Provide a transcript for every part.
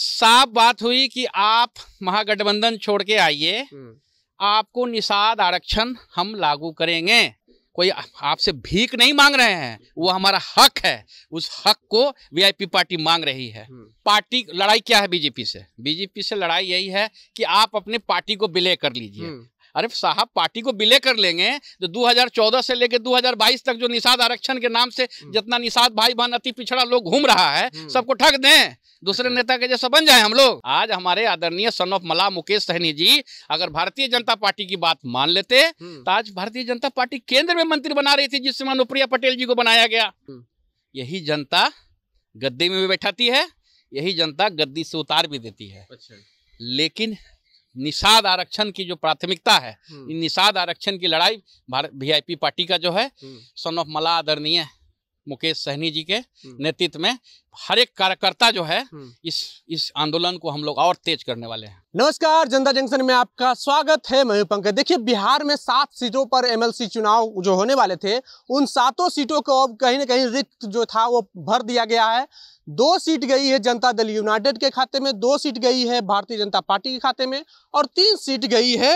साफ बात हुई कि आप महागठबंधन छोड़ के आइए हम्म। आपको निषाद आरक्षण हम लागू करेंगे कोई आपसे भीख नहीं मांग रहे हैं वो हमारा हक है उस हक को वीआईपी पार्टी मांग रही है हम्म। पार्टी लड़ाई क्या है बीजेपी से बीजेपी से लड़ाई यही है कि आप अपने पार्टी को विलय कर लीजिए हम्म। अरे साहब पार्टी को विलय कर लेंगे तो 2014 से लेकर 2022 तक जो निषाद आरक्षण के नाम से जितना निषाद भाई बहन अति पिछड़ा लोग घूम रहा है सबको ठग दें दूसरे अच्छा। नेता के जैसा बन जाए हम लोग आज हमारे आदरणीय सन ऑफ मला मुकेश सहनी जी अगर भारतीय जनता पार्टी की बात मान लेते हम्म। तो आज भारतीय जनता पार्टी केंद्र में मंत्री बना रही थी जिससे अनुप्रिया पटेल जी को बनाया गया हम्म। यही जनता गद्दी में भी बैठाती है यही जनता गद्दी से उतार भी देती है अच्छा। लेकिन निषाद आरक्षण की जो प्राथमिकता है हम्म। निषाद आरक्षण की लड़ाई भारत वी पार्टी का जो है सन ऑफ मला आदरणीय मुकेश सहनी जी के हम्म। नेतृत्व में हर एक कार्यकर्ता जो है हम्म। इस इस आंदोलन को हम लोग और तेज करने वाले हैं नमस्कार जनता जंक्शन में आपका स्वागत है मैं पंकज देखिए बिहार में सात सीटों पर एमएलसी चुनाव जो होने वाले थे उन सातों सीटों को अब कहीं ना कहीं रिक्त जो था वो भर दिया गया है दो सीट गई है जनता दल यूनाइटेड के खाते में दो सीट गई है भारतीय जनता पार्टी के खाते में और तीन सीट गई है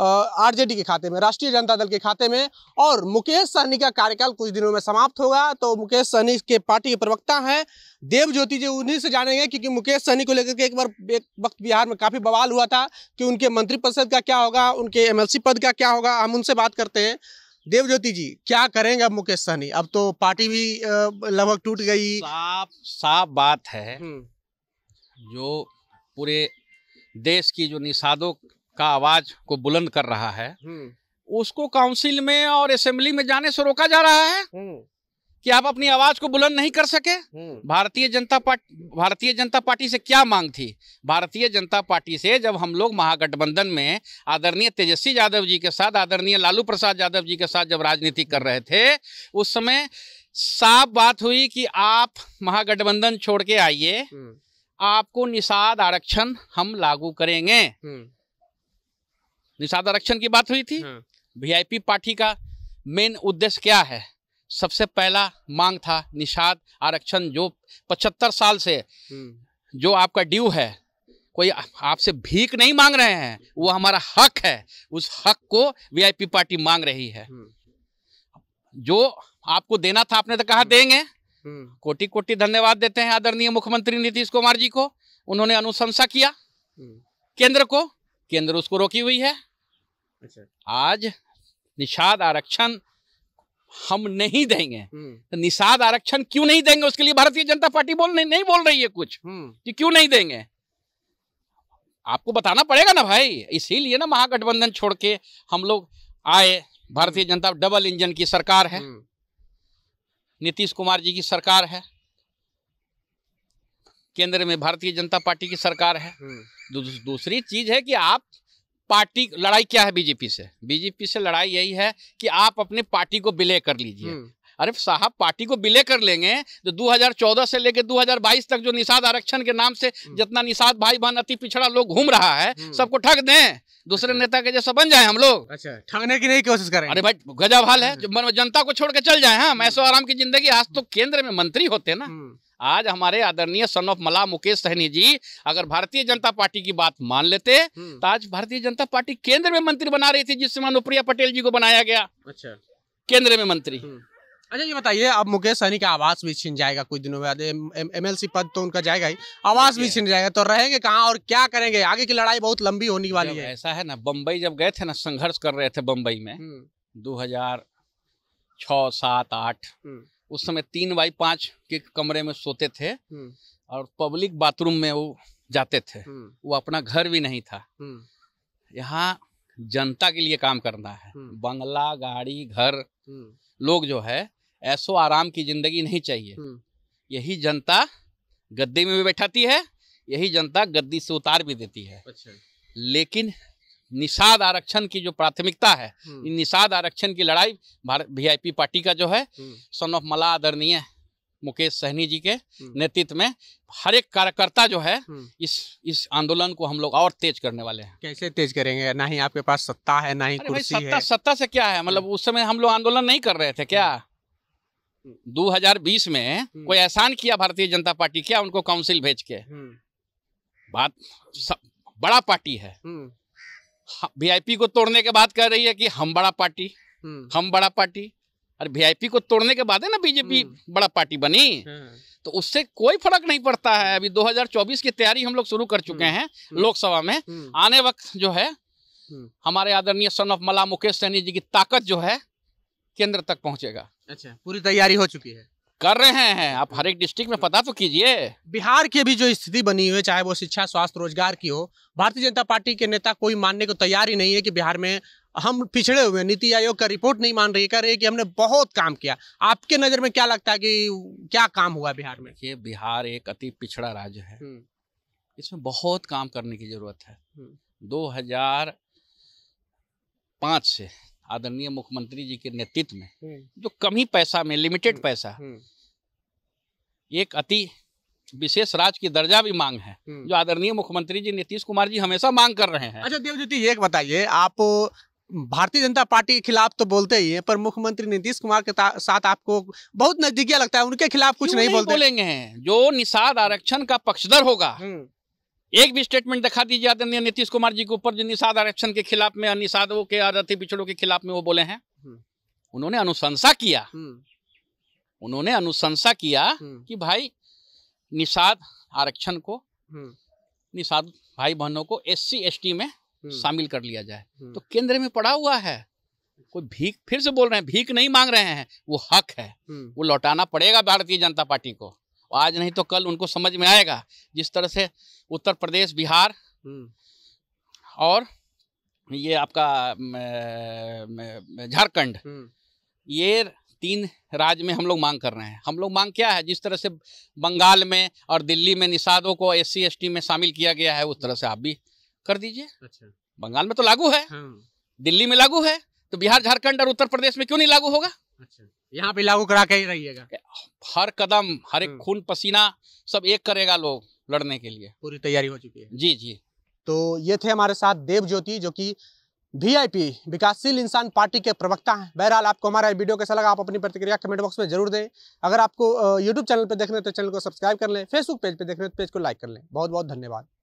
आरजेडी के खाते में राष्ट्रीय जनता दल के खाते में और मुकेश सहनी का कार्यकाल कुछ दिनों में समाप्त होगा तो मुकेश सहनी के पार्टी के प्रवक्ता हैं ज्योति जी उन्हीं से जानेंगे क्योंकि मुकेश सहनी को लेकर के एक बार एक वक्त बिहार में काफ़ी बवाल हुआ था कि उनके मंत्रिपरिषद का क्या होगा उनके एम पद का क्या होगा हम उनसे बात करते हैं देव ज्योति जी क्या करेंगे अब मुकेश सहनी अब तो पार्टी भी लगभग टूट गई साफ साफ बात है हम्म। जो पूरे देश की जो निषादों का आवाज को बुलंद कर रहा है हम्म। उसको काउंसिल में और असेंबली में जाने से रोका जा रहा है हम्म। कि आप अपनी आवाज को बुलंद नहीं कर सके हम्म। भारतीय जनता पार्टी भारतीय जनता पार्टी से क्या मांग थी भारतीय जनता पार्टी से जब हम लोग महागठबंधन में आदरणीय तेजस्वी यादव जी के साथ आदरणीय लालू प्रसाद यादव जी के साथ जब राजनीति कर रहे थे उस समय साफ बात हुई कि आप महागठबंधन छोड़ के आइए आपको निषाद आरक्षण हम लागू करेंगे निषाद आरक्षण की बात हुई थी वीआईपी हाँ। पार्टी का मेन उद्देश्य क्या है सबसे पहला मांग था निषाद आरक्षण जो पचहत्तर साल से हम्म। जो आपका ड्यू है कोई आपसे भीख नहीं मांग रहे हैं वो हमारा हक है उस हक को वीआईपी पार्टी मांग रही है हम्म। जो आपको देना था आपने तो कहा हम्म। देंगे कोटि कोटि धन्यवाद देते हैं आदरणीय मुख्यमंत्री नीतीश कुमार जी को उन्होंने अनुशंसा किया केंद्र को केंद्र उसको रोकी हुई है अच्छा। आज निषाद आरक्षण हम नहीं देंगे हम्म। तो निषाद आरक्षण क्यों नहीं देंगे उसके लिए भारतीय जनता पार्टी बोल नहीं, नहीं बोल रही है कुछ हम्म। कि क्यों नहीं देंगे आपको बताना पड़ेगा ना भाई इसीलिए ना महागठबंधन छोड़ के हम लोग आए भारतीय जनता डबल इंजन की सरकार है हम्म। नीतीश कुमार जी की सरकार है केंद्र में भारतीय जनता पार्टी की सरकार है हम्म। दूसरी चीज है कि आप पार्टी लड़ाई क्या है बीजेपी से बीजेपी से लड़ाई यही है कि आप अपने पार्टी को विलय कर लीजिए हम्म। अरे साहब पार्टी को विलय कर लेंगे तो 2014 से लेकर 2022 तक जो निषाद आरक्षण के नाम से हम्म। जितना निषाद भाई बहन अति पिछड़ा लोग घूम रहा है सबको ठग दें दूसरे अच्छा। नेता के जैसा बन जाए हम लोग अच्छा ठगने की नहीं कोशिश करें अरे भाई गजा भाल है जो जनता को छोड़ के चल जाए हाँ, हम ऐसा आराम की जिंदगी आज तो केंद्र में मंत्री होते ना आज हमारे आदरणीय सन ऑफ मला मुकेश सहनी जी अगर भारतीय जनता पार्टी की बात मान लेते हम्म। तो आज भारतीय जनता पार्टी केंद्र में मंत्री बना रही थी जिससे अनुप्रिया पटेल जी को बनाया गया अच्छा केंद्र में मंत्री हम्म। अच्छा ये बताइए अब मुकेश सहनी का आवास भी छिन जाएगा कुछ दिनों बाद एमएलसी पद तो उनका जाएगा ही आवास भी छिन जाएगा तो रहेंगे कहाँ और क्या करेंगे आगे की लड़ाई बहुत लंबी होने वाली है ऐसा है ना बम्बई जब गए थे ना संघर्ष कर रहे थे बम्बई में हम्म। दो हजार छ सात आठ उस समय तीन बाई पांच के कमरे में सोते थे हम्म। और पब्लिक बाथरूम में वो जाते थे हम्म। वो अपना घर भी नहीं था हम्म। यहाँ जनता के लिए काम करना है बंगला गाड़ी घर लोग जो है ऐसो आराम की जिंदगी नहीं चाहिए यही जनता गद्दी में भी बैठाती है यही जनता गद्दी से उतार भी देती है अच्छा। लेकिन निषाद आरक्षण की जो प्राथमिकता है हम्म। निषाद आरक्षण की लड़ाई भारत वीआईपी पार्टी का जो है सन ऑफ मला आदरणीय मुकेश सहनी जी के हम्म। नेतृत्व में हर एक कार्यकर्ता जो है हम्म। इस इस आंदोलन को हम लोग और तेज करने वाले हैं कैसे तेज करेंगे ना ही आपके पास सत्ता है ना ही कुर्सी सत्ता, है सत्ता से क्या है मतलब उस समय हम लोग आंदोलन नहीं कर रहे थे क्या 2020 में कोई एहसान किया भारतीय जनता पार्टी क्या उनको काउंसिल भेज के बात बड़ा पार्टी है वीआईपी हाँ, को तोड़ने के बाद कह रही है कि हम बड़ा पार्टी हम्म। हम बड़ा पार्टी अरे वीआईपी को तोड़ने के बाद है ना बीजेपी हम्म। बड़ा पार्टी बनी हम्म। तो उससे कोई फर्क नहीं पड़ता है अभी 2024 की तैयारी हम लोग शुरू कर चुके हैं लोकसभा में आने वक्त जो है हमारे आदरणीय सन ऑफ मला मुकेश सहनी जी की ताकत जो है केंद्र तक पहुंचेगा अच्छा पूरी तैयारी हो चुकी है कर रहे हैं आप हर एक डिस्ट्रिक्ट में पता तो कीजिए बिहार की भी जो स्थिति बनी हुई है चाहे वो शिक्षा स्वास्थ्य रोजगार की हो भारतीय जनता पार्टी के नेता कोई मानने को तैयार ही नहीं है कि बिहार में हम पिछड़े हुए नीति आयोग का रिपोर्ट नहीं मान रही कह रही है कि हमने बहुत काम किया आपके नज़र में क्या लगता है कि क्या काम हुआ बिहार में ये बिहार एक अति पिछड़ा राज्य है हम्म। इसमें बहुत काम करने की ज़रूरत है हम्म। दो हजार से आदरणीय मुख्यमंत्री जी के नेतृत्व में हम्म। जो कम ही पैसा में लिमिटेड हम्म। पैसा हम्म। एक अति विशेष राज की दर्जा भी मांग है जो आदरणीय मुख्यमंत्री जी नीतीश कुमार जी हमेशा मांग कर रहे हैं अच्छा देवज्योति तो एक बताइए आप भारतीय जनता पार्टी के खिलाफ तो बोलते ही हैं पर मुख्यमंत्री नीतीश कुमार के साथ आपको बहुत नजदीकिया लगता है उनके खिलाफ कुछ नहीं, नहीं बोलते बोलेंगे जो निषाद आरक्षण का पक्षधर होगा एक भी स्टेटमेंट दिखा दीजिए आदरणीय नीतीश कुमार जी के ऊपर जो निषाद आरक्षण के खिलाफ में निषादों के आदर्थी पिछड़ों के खिलाफ में वो बोले हैं हम्म। उन्होंने अनुशंसा किया हम्म। उन्होंने अनुशंसा किया हम्म। कि भाई निषाद आरक्षण को निषाद भाई बहनों को एस सी में शामिल कर लिया जाए तो केंद्र में पड़ा हुआ है कोई भीख फिर से बोल रहे हैं भीख नहीं मांग रहे हैं वो हक है वो लौटाना पड़ेगा भारतीय जनता पार्टी को आज नहीं तो कल उनको समझ में आएगा जिस तरह से उत्तर प्रदेश बिहार हम्म। और ये आपका झारखंड हम्म। ये तीन राज्य में हम लोग मांग कर रहे हैं हम लोग मांग क्या है जिस तरह से बंगाल में और दिल्ली में निषादों को एस सी में शामिल किया गया है उस तरह से आप भी कर दीजिए अच्छा बंगाल में तो लागू है हम्म। दिल्ली में लागू है तो बिहार झारखंड और उत्तर प्रदेश में क्यों नहीं लागू होगा अच्छा यहाँ पे लागू करा के ही रहिएगा हर कदम हर एक हम्म। खून पसीना सब एक करेगा लोग लड़ने के लिए पूरी तैयारी हो चुकी है जी जी तो ये थे हमारे साथ देव ज्योति जो कि वीआईपी विकासशील इंसान पार्टी के प्रवक्ता हैं बहरहाल आपको हमारा वीडियो कैसा लगा आप अपनी प्रतिक्रिया कमेंट बॉक्स में जरूर दें अगर आपको यूट्यूब चैनल पर देखने तो चैनल को सब्सक्राइब कर लें फेसबुक पेज पर देखने तो पेज को लाइक कर लें बहुत बहुत धन्यवाद